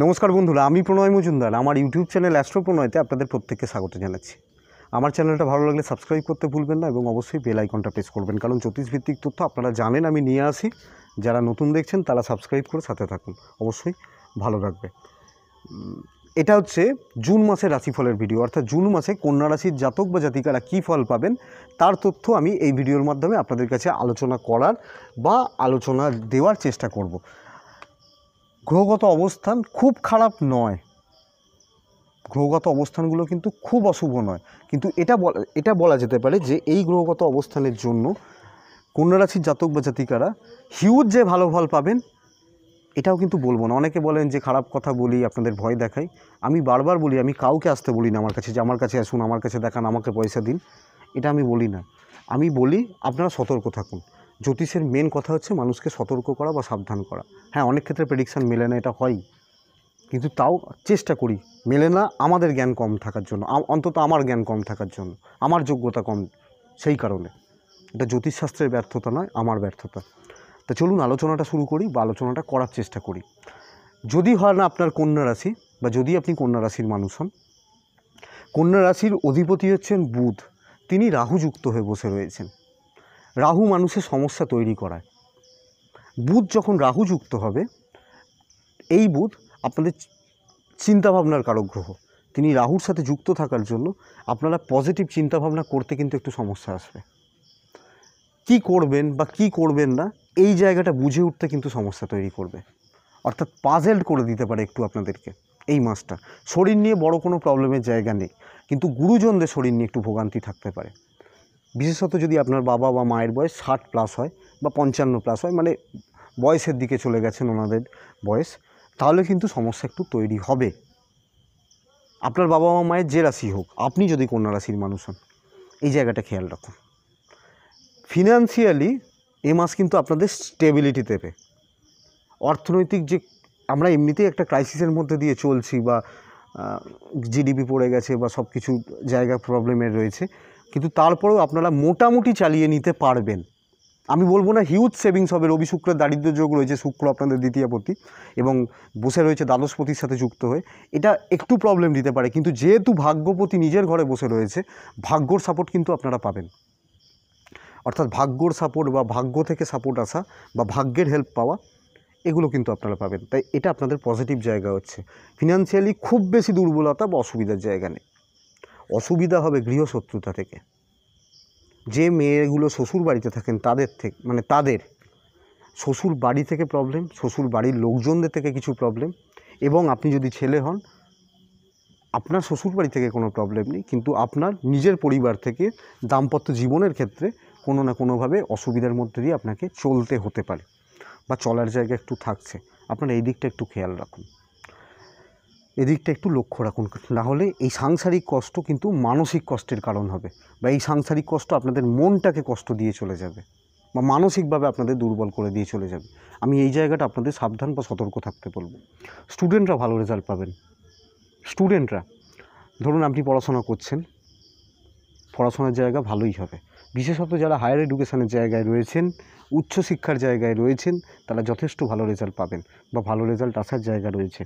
নমস্কার বন্ধুরা আমি প্রণয় মজুমদার আমার ইউটিউব চ্যানেল অ্যাস্ট্রো প্রণয়তে আপনাদের প্রত্যেককে স্বাগত জানাচ্ছি আমার চ্যানেলটা ভালো লাগলে সাবস্ক্রাইব করতে ভুলবেন না এবং অবশ্যই বেল আইকনটা প্রেস করবেন কারণ জ্যোতিষভিত্তিক তথ্য আপনারা জানেন আমি নিয়ে আসি যারা নতুন দেখছেন তারা সাবস্ক্রাইব করে সাথে থাকুন অবশ্যই ভালো রাখবে এটা হচ্ছে জুন মাসের রাশিফলের ভিডিও অর্থাৎ জুন মাসে কন্যা রাশির জাতক বা জাতিকারা কী ফল পাবেন তার তথ্য আমি এই ভিডিওর মাধ্যমে আপনাদের কাছে আলোচনা করার বা আলোচনা দেওয়ার চেষ্টা করব গ্রহগত অবস্থান খুব খারাপ নয় গ্রহগত অবস্থানগুলো কিন্তু খুব অশুভ নয় কিন্তু এটা এটা বলা যেতে পারে যে এই গ্রহগত অবস্থানের জন্য কন্যারাশির জাতক বা জাতিকারা হিউজ যে ভালো ফল পাবেন এটাও কিন্তু বলবো না অনেকে বলেন যে খারাপ কথা বলি আপনাদের ভয় দেখাই আমি বারবার বলি আমি কাউকে আসতে বলি না আমার কাছে যে আমার কাছে আসুন আমার কাছে দেখান আমাকে পয়সা দিন এটা আমি বলি না আমি বলি আপনারা সতর্ক থাকুন জ্যোতিষের মেন কথা হচ্ছে মানুষকে সতর্ক করা বা সাবধান করা হ্যাঁ অনেক ক্ষেত্রে প্রেডিকশান মেলে না এটা হয়ই কিন্তু তাও চেষ্টা করি মেলে না আমাদের জ্ঞান কম থাকার জন্য অন্তত আমার জ্ঞান কম থাকার জন্য আমার যোগ্যতা কম সেই কারণে এটা জ্যোতিষশাস্ত্রের ব্যর্থতা নয় আমার ব্যর্থতা তা চলুন আলোচনাটা শুরু করি বা আলোচনাটা করার চেষ্টা করি যদি হয় না আপনার কন্যা রাশি বা যদি আপনি কন্যা রাশির মানুষ হন কন্যা রাশির অধিপতি হচ্ছেন বুধ তিনি রাহুযুক্ত হয়ে বসে রয়েছেন রাহু মানুষের সমস্যা তৈরি করায় বুধ যখন রাহু যুক্ত হবে এই বুধ আপনাদের চিন্তাভাবনার কারক গ্রহ তিনি রাহুর সাথে যুক্ত থাকার জন্য আপনারা পজিটিভ চিন্তাভাবনা করতে কিন্তু একটু সমস্যা আসবে কি করবেন বা কি করবেন না এই জায়গাটা বুঝে উঠতে কিন্তু সমস্যা তৈরি করবে অর্থাৎ পাজেলড করে দিতে পারে একটু আপনাদেরকে এই মাসটা শরীর নিয়ে বড় কোনো প্রবলেমের জায়গা নেই কিন্তু গুরুজনদের শরীর নিয়ে একটু ভোগান্তি থাকতে পারে বিশেষত যদি আপনার বাবা বা মায়ের বয়স ষাট প্লাস হয় বা পঞ্চান্ন প্লাস হয় মানে বয়সের দিকে চলে গেছেন ওনাদের বয়স তাহলে কিন্তু সমস্যা একটু তৈরি হবে আপনার বাবা মা মায়ের যে রাশি হোক আপনি যদি কন্যা রাশির মানুষ হন এই জায়গাটা খেয়াল রাখুন ফিনান্সিয়ালি এ মাস কিন্তু আপনাদের স্টেবিলিটি দেবে অর্থনৈতিক যে আমরা এমনিতেই একটা ক্রাইসিসের মধ্যে দিয়ে চলছি বা জিডিপি পড়ে গেছে বা সব কিছু জায়গা প্রবলেমের রয়েছে কিন্তু তারপরেও আপনারা মোটামুটি চালিয়ে নিতে পারবেন আমি বলবো না হিউজ সেভিংস হবে রবি শুক্রের দারিদ্র যোগ রয়েছে শুক্র আপনাদের দ্বিতীয়পতি এবং বসে রয়েছে দ্বাদশপতির সাথে যুক্ত হয়ে এটা একটু প্রবলেম দিতে পারে কিন্তু যেহেতু ভাগ্যপতি নিজের ঘরে বসে রয়েছে ভাগ্যর সাপোর্ট কিন্তু আপনারা পাবেন অর্থাৎ ভাগ্যর সাপোর্ট বা ভাগ্য থেকে সাপোর্ট আসা বা ভাগ্যের হেল্প পাওয়া এগুলো কিন্তু আপনারা পাবেন তাই এটা আপনাদের পজিটিভ জায়গা হচ্ছে ফিনান্সিয়ালি খুব বেশি দুর্বলতা বা অসুবিধার জায়গা নেই অসুবিধা হবে গৃহশত্রুতা থেকে যে মেয়েগুলো শ্বশুর বাড়িতে থাকেন তাদের থেকে মানে তাদের শ্বশুর বাড়ি থেকে প্রবলেম শ্বশুর বাড়ির লোকজনদের থেকে কিছু প্রবলেম এবং আপনি যদি ছেলে হন আপনার শ্বশুর বাড়ি থেকে কোনো প্রবলেম নেই কিন্তু আপনার নিজের পরিবার থেকে দাম্পত্য জীবনের ক্ষেত্রে কোনো না কোনোভাবে অসুবিধার মধ্যে দিয়ে আপনাকে চলতে হতে পারে বা চলার জায়গা একটু থাকছে আপনার এই দিকটা একটু খেয়াল রাখুন এদিকটা একটু লক্ষ্য রাখুন নাহলে এই সাংসারিক কষ্ট কিন্তু মানসিক কষ্টের কারণ হবে বা এই সাংসারিক কষ্ট আপনাদের মনটাকে কষ্ট দিয়ে চলে যাবে বা মানসিকভাবে আপনাদের দুর্বল করে দিয়ে চলে যাবে আমি এই জায়গাটা আপনাদের সাবধান বা সতর্ক থাকতে বলবো স্টুডেন্টরা ভালো রেজাল্ট পাবেন স্টুডেন্টরা ধরুন আপনি পড়াশোনা করছেন পড়াশোনার জায়গা ভালোই হবে বিশেষত যারা হায়ার এডুকেশানের জায়গায় রয়েছেন উচ্চশিক্ষার জায়গায় রয়েছেন তারা যথেষ্ট ভালো রেজাল্ট পাবেন বা ভালো রেজাল্ট আসার জায়গা রয়েছে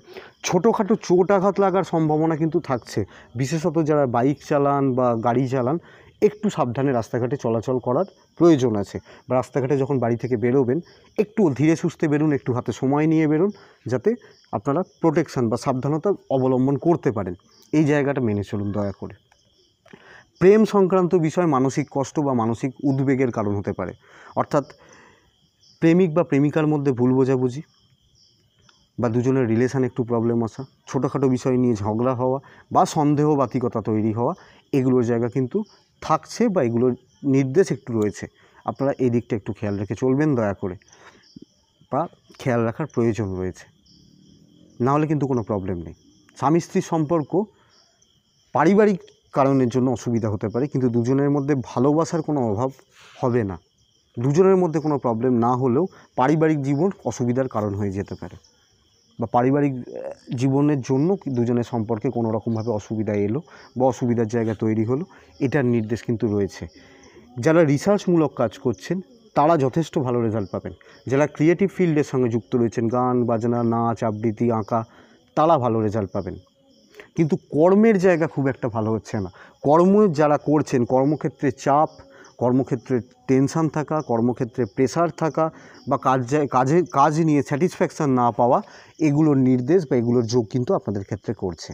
ছোটোখাটো চোট আঘাত লাগার সম্ভাবনা কিন্তু থাকছে বিশেষত যারা বাইক চালান বা গাড়ি চালান একটু সাবধানে রাস্তাঘাটে চলাচল করার প্রয়োজন আছে রাস্তাঘাটে যখন বাড়ি থেকে বেরোবেন একটু ধীরে সুস্থে বেরুন একটু হাতে সময় নিয়ে বেরুন যাতে আপনারা প্রোটেকশান বা সাবধানতা অবলম্বন করতে পারেন এই জায়গাটা মেনে চলুন দয়া করে প্রেম সংক্রান্ত বিষয় মানসিক কষ্ট বা মানসিক উদ্বেগের কারণ হতে পারে অর্থাৎ প্রেমিক বা প্রেমিকার মধ্যে ভুল বোঝাবুঝি বা দুজনের রিলেশান একটু প্রবলেম আসা ছোটোখাটো বিষয় নিয়ে ঝগড়া হওয়া বা সন্দেহ বাতিকতা তৈরি হওয়া এগুলোর জায়গা কিন্তু থাকছে বা এগুলোর নির্দেশ একটু রয়েছে আপনারা এই দিকটা একটু খেয়াল রেখে চলবেন দয়া করে বা খেয়াল রাখার প্রয়োজন রয়েছে নাহলে কিন্তু কোনো প্রবলেম নেই স্বামী স্ত্রীর সম্পর্ক পারিবারিক কারণের জন্য অসুবিধা হতে পারে কিন্তু দুজনের মধ্যে ভালোবাসার কোনো অভাব হবে না দুজনের মধ্যে কোনো প্রবলেম না হলেও পারিবারিক জীবন অসুবিধার কারণ হয়ে যেতে পারে বা পারিবারিক জীবনের জন্য দুজনের সম্পর্কে কোনো রকমভাবে অসুবিধা এলো বা অসুবিধার জায়গা তৈরি হলো এটার নির্দেশ কিন্তু রয়েছে যারা রিসার্চমূলক কাজ করছেন তারা যথেষ্ট ভালো রেজাল্ট পাবেন যারা ক্রিয়েটিভ ফিল্ডের সঙ্গে যুক্ত রয়েছেন গান বাজনা নাচ আবৃত্তি আঁকা তারা ভালো রেজাল্ট পাবেন কিন্তু কর্মের জায়গা খুব একটা ভালো হচ্ছে না কর্ম যারা করছেন কর্মক্ষেত্রে চাপ কর্মক্ষেত্রে টেনশান থাকা কর্মক্ষেত্রে প্রেশার থাকা বা কাজ কাজে কাজ নিয়ে স্যাটিসফ্যাকশান না পাওয়া এগুলোর নির্দেশ বা এগুলোর যোগ কিন্তু আপনাদের ক্ষেত্রে করছে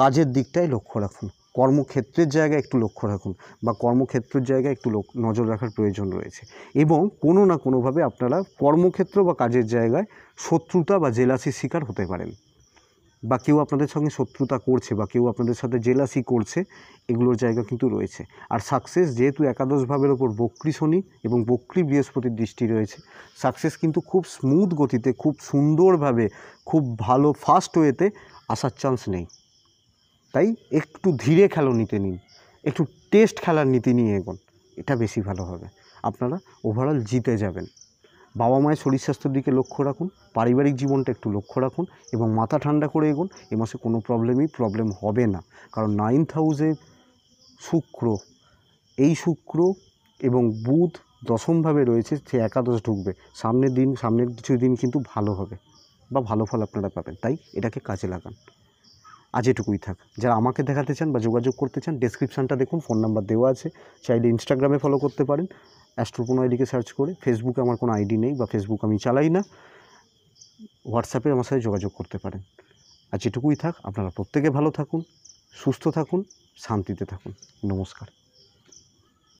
কাজের দিকটাই লক্ষ্য রাখুন কর্মক্ষেত্রের জায়গায় একটু লক্ষ্য রাখুন বা কর্মক্ষেত্রের জায়গায় একটু নজর রাখার প্রয়োজন রয়েছে এবং কোনো না কোনোভাবে আপনারা কর্মক্ষেত্র বা কাজের জায়গায় শত্রুতা বা জেলাসির শিকার হতে পারেন বা কেউ আপনাদের সঙ্গে শত্রুতা করছে বা কেউ আপনাদের সাথে জেলাসি করছে এগুলোর জায়গা কিন্তু রয়েছে আর সাকসেস যেহেতু একাদশ ভাবের ওপর বক্রি শনি এবং বক্রি বৃহস্পতির দৃষ্টি রয়েছে সাকসেস কিন্তু খুব স্মুথ গতিতে খুব সুন্দরভাবে খুব ভালো ফাস্ট ওয়েতে আসার চান্স নেই তাই একটু ধীরে খেলো নিতে নিন একটু টেস্ট খেলার নীতি নিয়ে এগোন এটা বেশি ভালো হবে আপনারা ওভারঅল জিতে যাবেন বাবা মায়ের শরীর স্বাস্থ্যের দিকে লক্ষ্য রাখুন পারিবারিক জীবনটা একটু লক্ষ্য রাখুন এবং মাথা ঠান্ডা করে এগোন এ মাসে কোনো প্রবলেমই প্রবলেম হবে না কারণ নাইন্থ হাউসে শুক্র এই শুক্র এবং বুধ দশমভাবে রয়েছে সে একাদশ ঢুকবে সামনের দিন সামনের কিছু দিন কিন্তু ভালো হবে বা ভালো ফল আপনারা পাবেন তাই এটাকে কাজে লাগান আজ এটুকুই থাক যারা আমাকে দেখাতে চান বা যোগাযোগ করতে চান ডেসক্রিপশানটা দেখুন ফোন নাম্বার দেওয়া আছে চাইলে ইনস্টাগ্রামে ফলো করতে পারেন অ্যাস্ট্রোপোনয় আইডিকে সার্চ করে ফেসবুকে আমার কোনো আইডি নেই বা ফেসবুক আমি চালাই না হোয়াটসঅ্যাপে আমার সাথে যোগাযোগ করতে পারেন আর যেটুকুই থাক আপনারা প্রত্যেকে ভালো থাকুন সুস্থ থাকুন শান্তিতে থাকুন নমস্কার